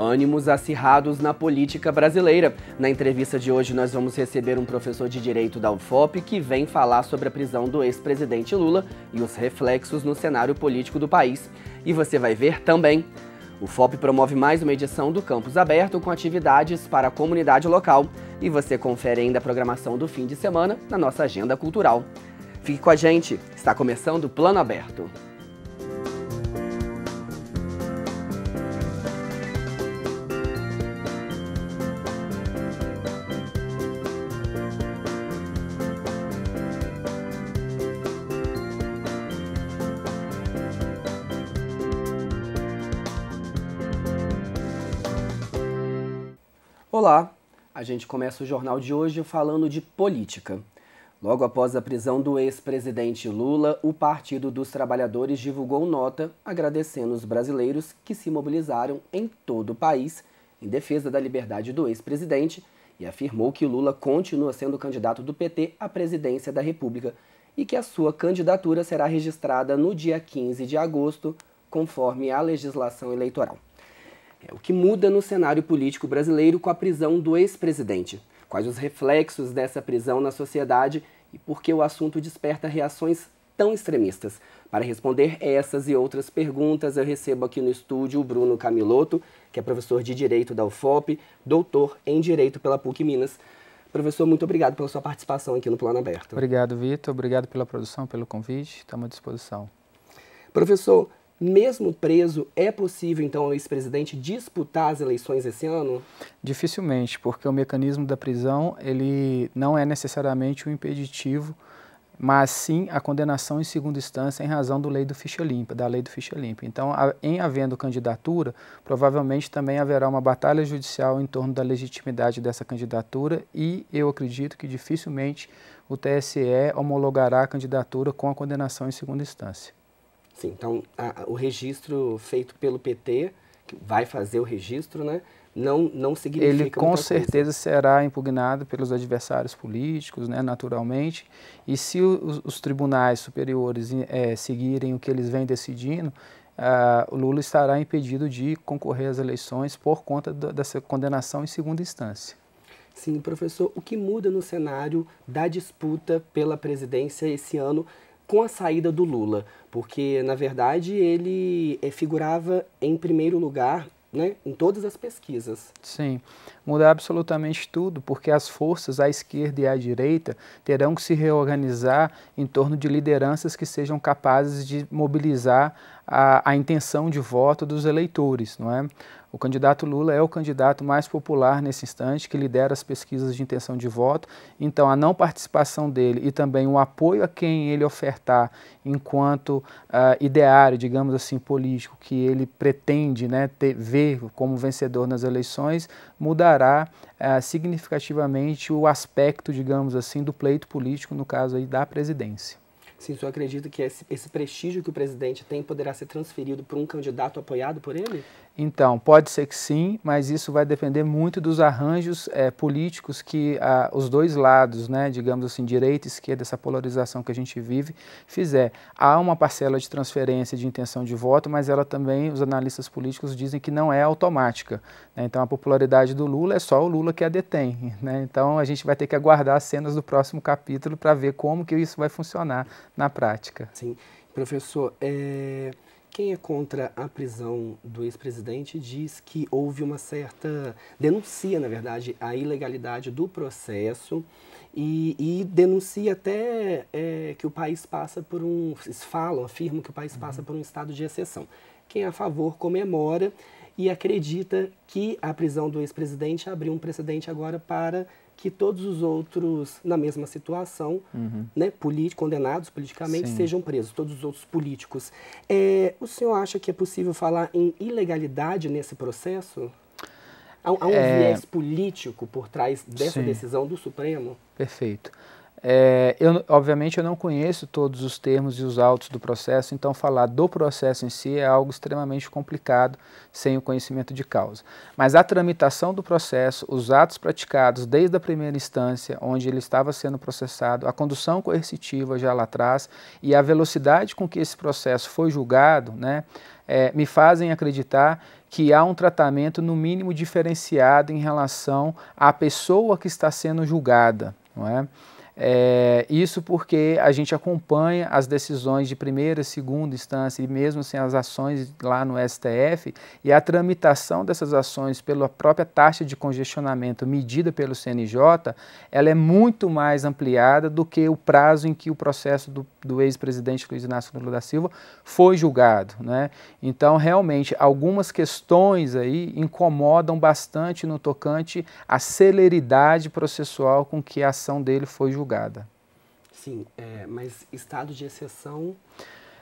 Ânimos acirrados na política brasileira. Na entrevista de hoje, nós vamos receber um professor de direito da UFOP que vem falar sobre a prisão do ex-presidente Lula e os reflexos no cenário político do país. E você vai ver também. O FOP promove mais uma edição do Campus Aberto com atividades para a comunidade local. E você confere ainda a programação do fim de semana na nossa agenda cultural. Fique com a gente, está começando o Plano Aberto. Olá! A gente começa o jornal de hoje falando de política. Logo após a prisão do ex-presidente Lula, o Partido dos Trabalhadores divulgou nota agradecendo os brasileiros que se mobilizaram em todo o país em defesa da liberdade do ex-presidente e afirmou que Lula continua sendo candidato do PT à presidência da República e que a sua candidatura será registrada no dia 15 de agosto, conforme a legislação eleitoral. É, o que muda no cenário político brasileiro com a prisão do ex-presidente? Quais os reflexos dessa prisão na sociedade e por que o assunto desperta reações tão extremistas? Para responder essas e outras perguntas, eu recebo aqui no estúdio o Bruno Camiloto, que é professor de Direito da UFOP, doutor em Direito pela PUC Minas. Professor, muito obrigado pela sua participação aqui no Plano Aberto. Obrigado, Vitor. Obrigado pela produção, pelo convite. Estamos à disposição. Professor, mesmo preso, é possível então o ex-presidente disputar as eleições esse ano? Dificilmente, porque o mecanismo da prisão ele não é necessariamente um impeditivo, mas sim a condenação em segunda instância em razão do lei do ficha limpa, da lei do ficha limpa. Então, em havendo candidatura, provavelmente também haverá uma batalha judicial em torno da legitimidade dessa candidatura e eu acredito que dificilmente o TSE homologará a candidatura com a condenação em segunda instância. Sim, então a, o registro feito pelo PT, que vai fazer o registro, né, não, não significa. Ele com certeza coisa. será impugnado pelos adversários políticos, né, naturalmente. E se os, os tribunais superiores é, seguirem o que eles vêm decidindo, uh, o Lula estará impedido de concorrer às eleições por conta do, dessa condenação em segunda instância. Sim, professor, o que muda no cenário da disputa pela presidência esse ano com a saída do Lula, porque na verdade ele eh, figurava em primeiro lugar né, em todas as pesquisas. Sim, muda absolutamente tudo, porque as forças à esquerda e à direita terão que se reorganizar em torno de lideranças que sejam capazes de mobilizar a, a intenção de voto dos eleitores, não é? O candidato Lula é o candidato mais popular nesse instante, que lidera as pesquisas de intenção de voto. Então, a não participação dele e também o apoio a quem ele ofertar enquanto uh, ideário, digamos assim, político, que ele pretende né, ter, ver como vencedor nas eleições, mudará uh, significativamente o aspecto, digamos assim, do pleito político, no caso aí da presidência. Sim, o acredita que esse, esse, prestígio que o presidente tem poderá ser transferido para um candidato apoiado por ele? Então, pode ser que sim, mas isso vai depender muito dos arranjos é, políticos que a, ah, os dois lados, né, digamos assim, direita e esquerda, essa polarização que a gente vive, fizer. Há uma parcela de transferência de intenção de voto, mas ela também, os analistas políticos dizem que não é automática. Né? Então, a popularidade do Lula é só o Lula que a detém. Né? Então, a gente vai ter que aguardar as cenas do próximo capítulo para ver como que isso vai funcionar na prática. Sim. Professor, é... Quem é contra a prisão do ex-presidente diz que houve uma certa. denuncia, na verdade, a ilegalidade do processo e, e denuncia até é, que o país passa por um. falam, afirmam que o país passa por um estado de exceção. Quem é a favor comemora e acredita que a prisão do ex-presidente abriu um precedente agora para que todos os outros na mesma situação, uhum. né, condenados politicamente, Sim. sejam presos, todos os outros políticos. É, o senhor acha que é possível falar em ilegalidade nesse processo? Há, há um é... viés político por trás dessa Sim. decisão do Supremo? Perfeito. É, eu, obviamente eu não conheço todos os termos e os autos do processo, então falar do processo em si é algo extremamente complicado sem o conhecimento de causa. Mas a tramitação do processo, os atos praticados desde a primeira instância, onde ele estava sendo processado, a condução coercitiva já lá atrás e a velocidade com que esse processo foi julgado, né, é, me fazem acreditar que há um tratamento no mínimo diferenciado em relação à pessoa que está sendo julgada, não é? É, isso porque a gente acompanha as decisões de primeira, segunda instância e mesmo assim as ações lá no STF e a tramitação dessas ações pela própria taxa de congestionamento medida pelo CNJ, ela é muito mais ampliada do que o prazo em que o processo do, do ex-presidente Luiz Inácio Lula da Silva foi julgado. Né? Então, realmente, algumas questões aí incomodam bastante no tocante à celeridade processual com que a ação dele foi julgada. Sim, é, mas estado de exceção.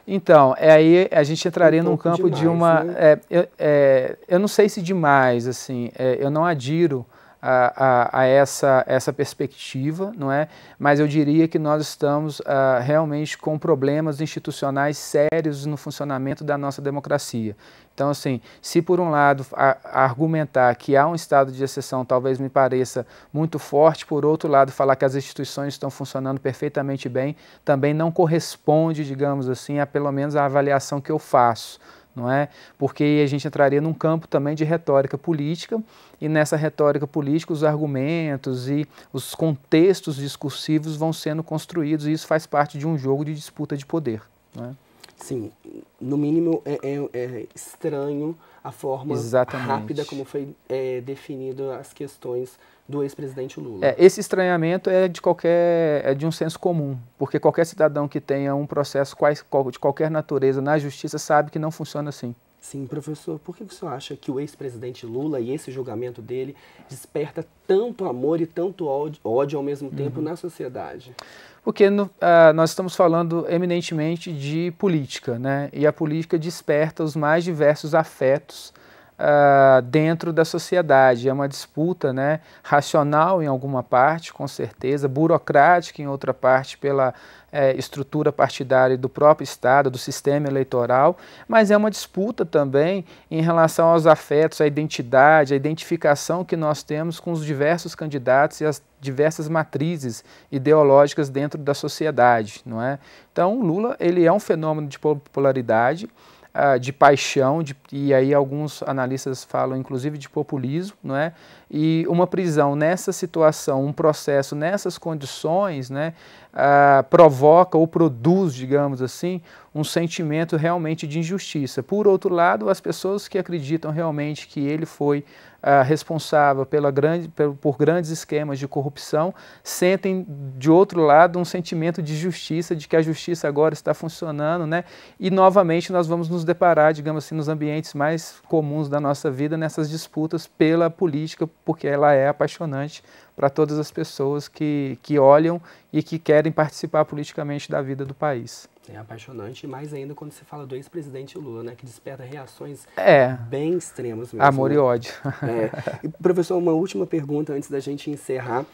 Então, é aí a gente entraria um num campo demais, de uma. Né? É, é, eu não sei se demais, assim, é, eu não adiro a, a, a, essa, essa perspectiva, não é? Mas eu diria que nós estamos uh, realmente com problemas institucionais sérios no funcionamento da nossa democracia. Então, assim, se por um lado a, argumentar que há um estado de exceção talvez me pareça muito forte, por outro lado falar que as instituições estão funcionando perfeitamente bem também não corresponde, digamos assim, a pelo menos a avaliação que eu faço não é? Porque a gente entraria num campo também de retórica política e nessa retórica política os argumentos e os contextos discursivos vão sendo construídos e isso faz parte de um jogo de disputa de poder, não é? Sim, no mínimo é, é, é estranho a forma Exatamente. rápida como foi é, definido as questões do ex-presidente Lula. É, esse estranhamento é de qualquer é de um senso comum, porque qualquer cidadão que tenha um processo quais, de qualquer natureza na justiça sabe que não funciona assim. Sim, professor, por que o senhor acha que o ex-presidente Lula e esse julgamento dele desperta tanto amor e tanto ódio ao mesmo uhum. tempo uhum. na sociedade? Porque no, uh, nós estamos falando eminentemente de política, né? E a política desperta os mais diversos afetos uh, dentro da sociedade. É uma disputa né, racional em alguma parte, com certeza, burocrática em outra parte, pela uh, estrutura partidária do próprio Estado, do sistema eleitoral, mas é uma disputa também em relação aos afetos, à identidade, à identificação que nós temos com os diversos candidatos e as diversas matrizes ideológicas dentro da sociedade, não é? Então, Lula ele é um fenômeno de popularidade, uh, de paixão, de, e aí alguns analistas falam inclusive de populismo, não é? e uma prisão nessa situação, um processo nessas condições, né, uh, provoca ou produz, digamos assim, um sentimento realmente de injustiça. Por outro lado, as pessoas que acreditam realmente que ele foi ah, responsável pela grande, por grandes esquemas de corrupção sentem, de outro lado, um sentimento de justiça, de que a justiça agora está funcionando, né? E novamente nós vamos nos deparar, digamos assim, nos ambientes mais comuns da nossa vida, nessas disputas pela política, porque ela é apaixonante para todas as pessoas que, que olham e que querem participar politicamente da vida do país. É apaixonante, mais ainda quando se fala do ex-presidente Lula, né, que desperta reações é. bem extremas. Mesmo, Amor e ódio. É. E, professor, uma última pergunta antes da gente encerrar,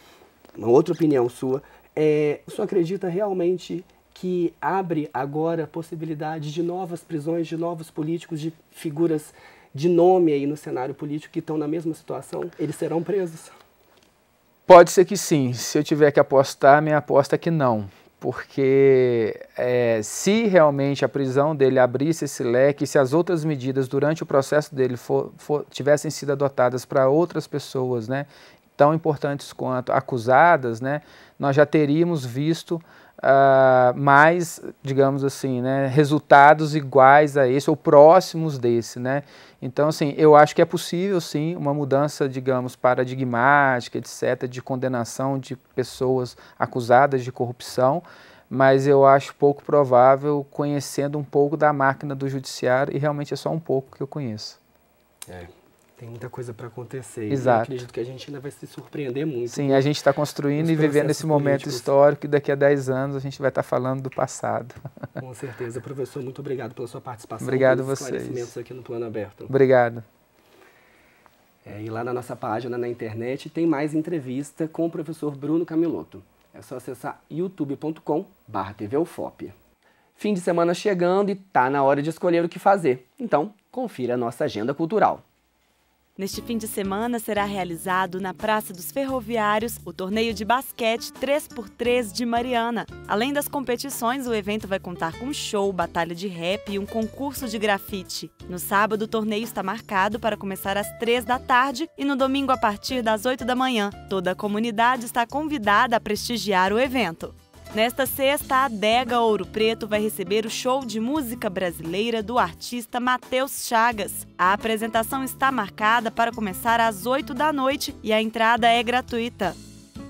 uma outra opinião sua. É, o senhor acredita realmente que abre agora a possibilidade de novas prisões, de novos políticos, de figuras de nome aí no cenário político que estão na mesma situação? Eles serão presos? Pode ser que sim. Se eu tiver que apostar, minha aposta é que não porque é, se realmente a prisão dele abrisse esse leque, se as outras medidas durante o processo dele for, for, tivessem sido adotadas para outras pessoas, né, tão importantes quanto acusadas, né, nós já teríamos visto uh, ah, mais, digamos assim, né, resultados iguais a esse ou próximos desse, né? Então, assim, eu acho que é possível, sim, uma mudança, digamos, paradigmática, etc., de condenação de pessoas acusadas de corrupção, mas eu acho pouco provável conhecendo um pouco da máquina do judiciário e realmente é só um pouco que eu conheço. É. Tem muita coisa para acontecer. Exato. Eu acredito que a gente ainda vai se surpreender muito. Sim, a gente está construindo e vivendo esse momento histórico e daqui a 10 anos a gente vai estar tá falando do passado. Com certeza. Professor, muito obrigado pela sua participação. Obrigado a vocês. esclarecimentos aqui no Plano Aberto. Obrigado. É, e lá na nossa página na internet tem mais entrevista com o professor Bruno Camilotto. É só acessar youtube.com barra Fim de semana chegando e tá na hora de escolher o que fazer. Então, confira a nossa agenda cultural. Neste fim de semana será realizado na Praça dos Ferroviários o torneio de basquete 3x3 de Mariana. Além das competições, o evento vai contar com show, batalha de rap e um concurso de grafite. No sábado, o torneio está marcado para começar às 3 da tarde e no domingo a partir das 8 da manhã. Toda a comunidade está convidada a prestigiar o evento. Nesta sexta, a Adega Ouro Preto vai receber o show de música brasileira do artista Matheus Chagas. A apresentação está marcada para começar às 8 da noite e a entrada é gratuita.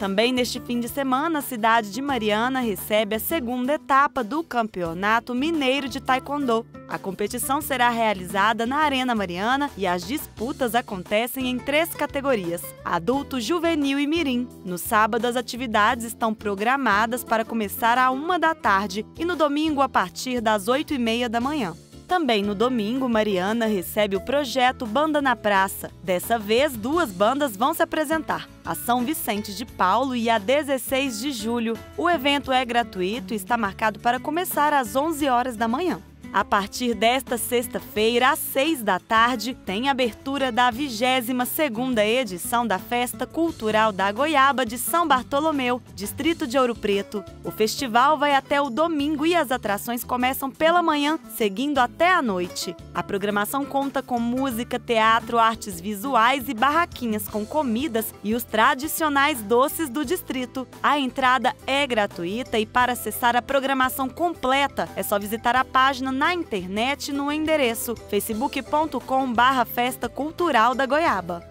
Também neste fim de semana, a cidade de Mariana recebe a segunda etapa do Campeonato Mineiro de Taekwondo. A competição será realizada na Arena Mariana e as disputas acontecem em três categorias: adulto, juvenil e mirim. No sábado, as atividades estão programadas para começar à uma da tarde e no domingo a partir das oito e meia da manhã. Também no domingo, Mariana recebe o projeto Banda na Praça. Dessa vez, duas bandas vão se apresentar: a São Vicente de Paulo e a 16 de julho. O evento é gratuito e está marcado para começar às 11 horas da manhã. A partir desta sexta-feira, às seis da tarde, tem abertura da 22ª edição da Festa Cultural da Goiaba de São Bartolomeu, Distrito de Ouro Preto. O festival vai até o domingo e as atrações começam pela manhã, seguindo até a noite. A programação conta com música, teatro, artes visuais e barraquinhas com comidas e os tradicionais doces do distrito. A entrada é gratuita e para acessar a programação completa é só visitar a página na internet no endereço facebook.com/barra Festa Cultural da Goiaba.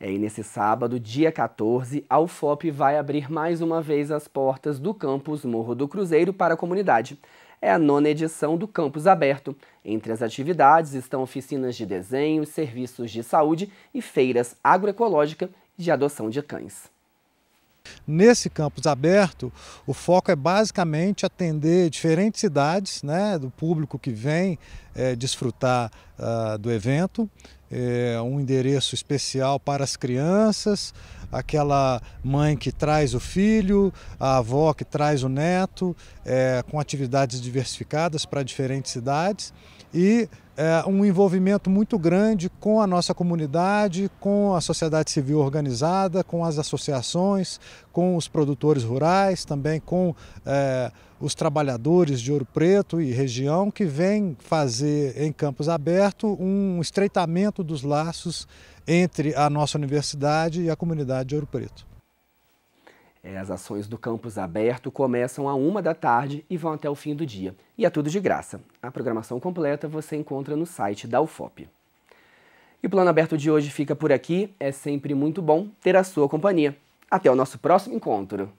É, e nesse sábado, dia 14, a UFOP vai abrir mais uma vez as portas do campus Morro do Cruzeiro para a comunidade. É a nona edição do Campus Aberto. Entre as atividades estão oficinas de desenho, serviços de saúde e feiras agroecológica de adoção de cães. Nesse campus aberto, o foco é basicamente atender diferentes cidades, né, do público que vem é, desfrutar uh, do evento, é, um endereço especial para as crianças, aquela mãe que traz o filho, a avó que traz o neto, é, com atividades diversificadas para diferentes cidades e é, um envolvimento muito grande com a nossa comunidade, com a sociedade civil organizada, com as associações, com os produtores rurais, também com é, os trabalhadores de Ouro Preto e região que vem fazer em Campos Aberto um estreitamento dos laços entre a nossa universidade e a comunidade de Ouro Preto. É, as ações do campus aberto começam a uma da tarde e vão até o fim do dia. E é tudo de graça. A programação completa você encontra no site da UFOP. E o plano aberto de hoje fica por aqui. É sempre muito bom ter a sua companhia. Até o nosso próximo encontro!